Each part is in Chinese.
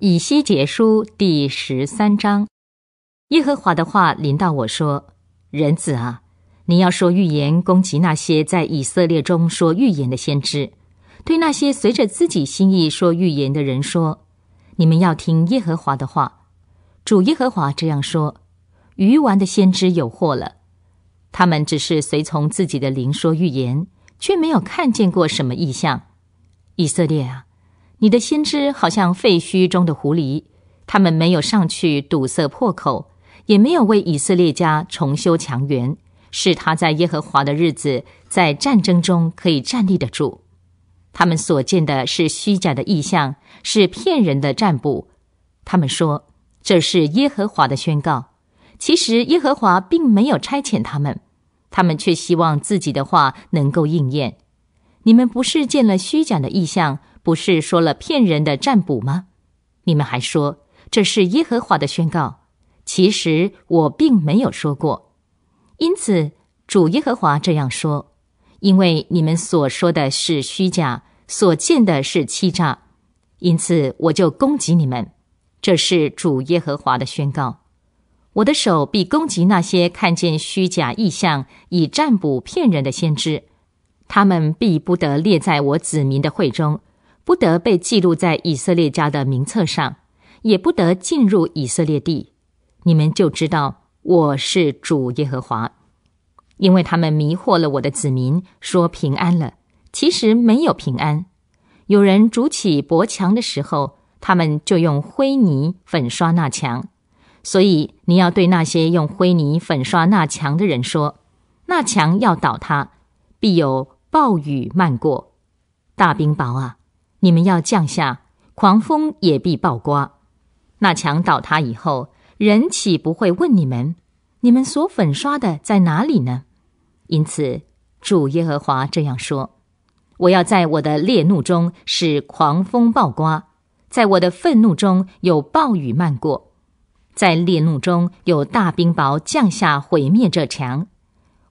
以西结书第十三章，耶和华的话临到我说：“人子啊，你要说预言攻击那些在以色列中说预言的先知，对那些随着自己心意说预言的人说：你们要听耶和华的话。主耶和华这样说：鱼丸的先知有祸了，他们只是随从自己的灵说预言，却没有看见过什么异象。以色列啊！”你的先知好像废墟中的狐狸，他们没有上去堵塞破口，也没有为以色列家重修墙垣，使他在耶和华的日子在战争中可以站立得住。他们所见的是虚假的意象，是骗人的占卜。他们说这是耶和华的宣告，其实耶和华并没有差遣他们，他们却希望自己的话能够应验。你们不是见了虚假的意象？不是说了骗人的占卜吗？你们还说这是耶和华的宣告。其实我并没有说过。因此主耶和华这样说：因为你们所说的是虚假，所见的是欺诈，因此我就攻击你们。这是主耶和华的宣告。我的手必攻击那些看见虚假意象以占卜骗人的先知，他们必不得列在我子民的会中。不得被记录在以色列家的名册上，也不得进入以色列地。你们就知道我是主耶和华，因为他们迷惑了我的子民，说平安了，其实没有平安。有人筑起薄墙的时候，他们就用灰泥粉刷那墙。所以你要对那些用灰泥粉刷那墙的人说：那墙要倒塌，必有暴雨漫过，大冰雹啊！你们要降下狂风，也必暴刮。那墙倒塌以后，人岂不会问你们：你们所粉刷的在哪里呢？因此，主耶和华这样说：我要在我的烈怒中使狂风暴刮，在我的愤怒中有暴雨漫过，在烈怒中有大冰雹降下，毁灭这墙。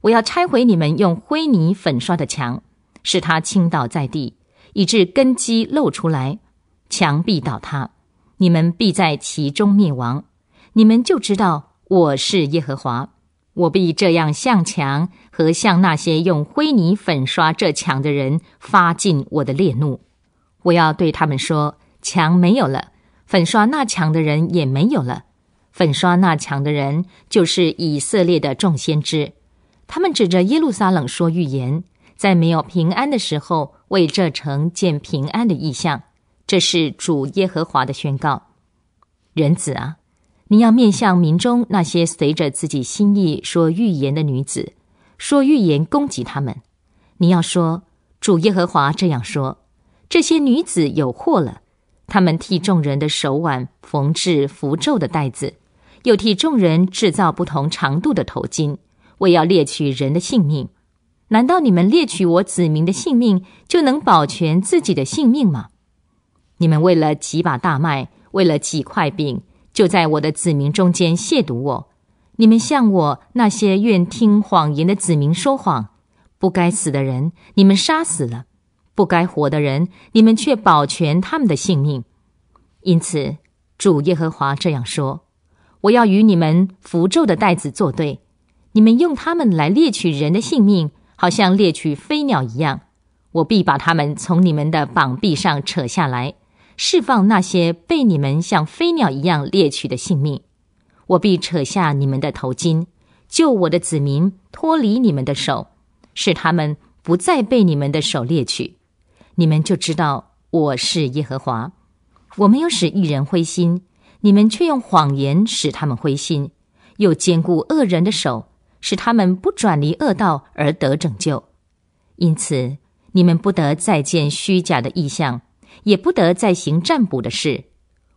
我要拆毁你们用灰泥粉刷的墙，使它倾倒在地。以致根基露出来，墙壁倒塌，你们必在其中灭亡。你们就知道我是耶和华，我必这样向墙和向那些用灰泥粉刷这墙的人发尽我的烈怒。我要对他们说：墙没有了，粉刷那墙的人也没有了。粉刷那墙的人就是以色列的众先知，他们指着耶路撒冷说预言，在没有平安的时候。为这城建平安的意向，这是主耶和华的宣告。人子啊，你要面向民中那些随着自己心意说预言的女子，说预言攻击他们。你要说，主耶和华这样说：这些女子有祸了。他们替众人的手腕缝制符咒的带子，又替众人制造不同长度的头巾，为要猎取人的性命。难道你们猎取我子民的性命，就能保全自己的性命吗？你们为了几把大麦，为了几块饼，就在我的子民中间亵渎我。你们向我那些愿听谎言的子民说谎。不该死的人，你们杀死了；不该活的人，你们却保全他们的性命。因此，主耶和华这样说：我要与你们符咒的袋子作对，你们用它们来猎取人的性命。好像猎取飞鸟一样，我必把他们从你们的膀臂上扯下来，释放那些被你们像飞鸟一样猎取的性命。我必扯下你们的头巾，救我的子民脱离你们的手，使他们不再被你们的手猎取。你们就知道我是耶和华。我没有使一人灰心，你们却用谎言使他们灰心，又坚固恶人的手。使他们不转离恶道而得拯救，因此你们不得再见虚假的意象，也不得再行占卜的事。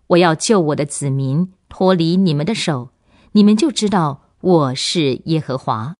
我要救我的子民脱离你们的手，你们就知道我是耶和华。